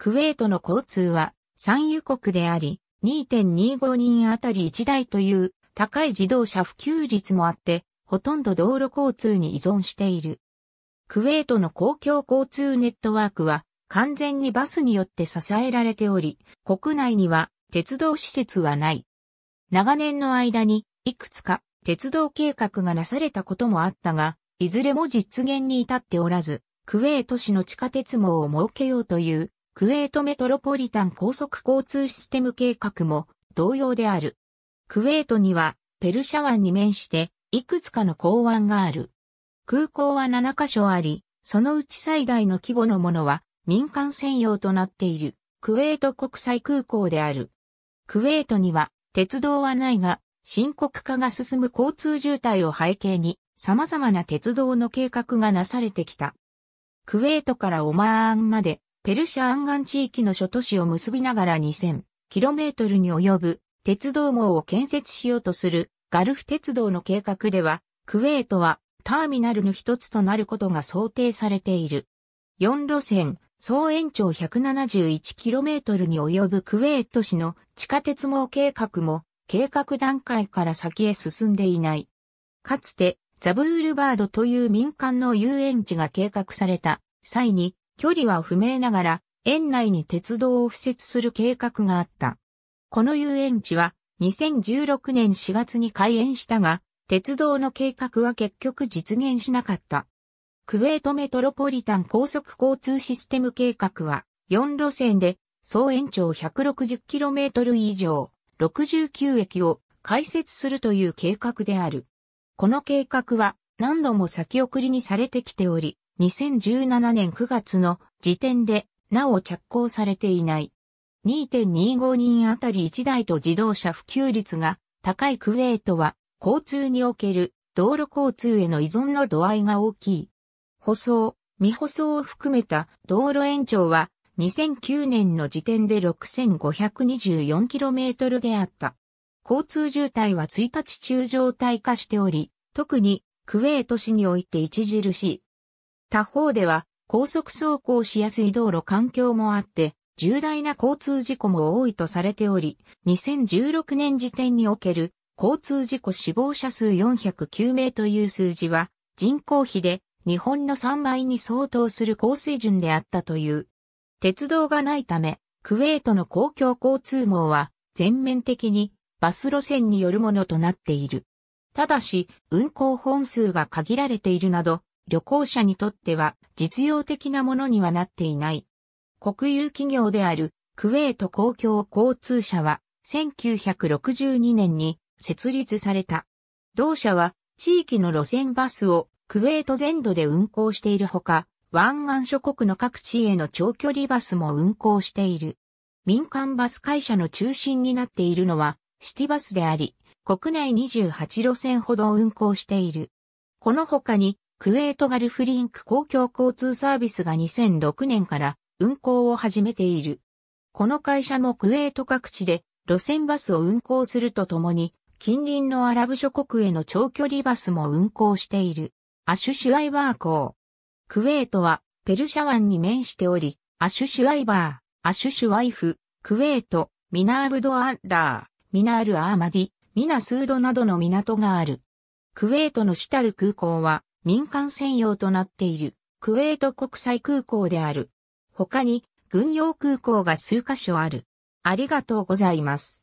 クウェートの交通は産油国であり、2.25人あたり1台という高い自動車普及率もあって、ほとんど道路交通に依存している。クウェートの公共交通ネットワークは完全にバスによって支えられており、国内には鉄道施設はない。長年の間にいくつか鉄道計画がなされたこともあったが、いずれも実現に至っておらず、クウェート市の地下鉄網を設けようというクウェートメトロポリタン高速交通システム計画も同様である。クウェートにはペルシャ湾に面していくつかの港湾がある。空港は7カ所あり、そのうち最大の規模のものは民間専用となっているクウェート国際空港である。クウェートには鉄道はないが深刻化が進む交通渋滞を背景に様々な鉄道の計画がなされてきた。クウェートからオマーンまでペルシャ湾岸地域の諸都市を結びながら 2000km に及ぶ鉄道網を建設しようとするガルフ鉄道の計画では、クウェートはターミナルの一つとなることが想定されている。4路線、総延長 171km に及ぶクウェート市の地下鉄網計画も計画段階から先へ進んでいない。かつてザブールバードという民間の遊園地が計画された際に距離は不明ながら、園内に鉄道を敷設する計画があった。この遊園地は、2016年4月に開園したが、鉄道の計画は結局実現しなかった。クウェートメトロポリタン高速交通システム計画は、4路線で、総延長 160km 以上、69駅を開設するという計画である。この計画は何度も先送りにされてきており、2017年9月の時点で、なお着工されていない。2.25人あたり1台と自動車普及率が高いクウェートは、交通における道路交通への依存の度合いが大きい。舗装、未舗装を含めた道路延長は、2009年の時点で 6524km であった。交通渋滞は1日中状態化しており、特にクウェート市において著しい。他方では、高速走行しやすい道路環境もあって、重大な交通事故も多いとされており、2016年時点における交通事故死亡者数409名という数字は、人口比で日本の3倍に相当する高水準であったという。鉄道がないため、クウェートの公共交通網は全面的にバス路線によるものとなっている。ただし、運行本数が限られているなど、旅行者にとっては実用的なものにはなっていない。国有企業であるクウェート公共交通社は1962年に設立された。同社は地域の路線バスをクウェート全土で運行しているほか、湾岸諸国の各地への長距離バスも運行している。民間バス会社の中心になっているのはシティバスであり、国内28路線ほど運行している。この他にクウェートガルフリンク公共交通サービスが2006年から運行を始めている。この会社もクウェート各地で路線バスを運行するとともに、近隣のアラブ諸国への長距離バスも運行している。アシュシュアイバー港。クウェートはペルシャ湾に面しており、アシュシュアイバー、アシュシュワイフ、クウェート、ミナールドアッラー、ミナールアーマディ、ミナスードなどの港がある。クウェートの主たる空港は民間専用となっているクウェート国際空港である。他に軍用空港が数カ所ある。ありがとうございます。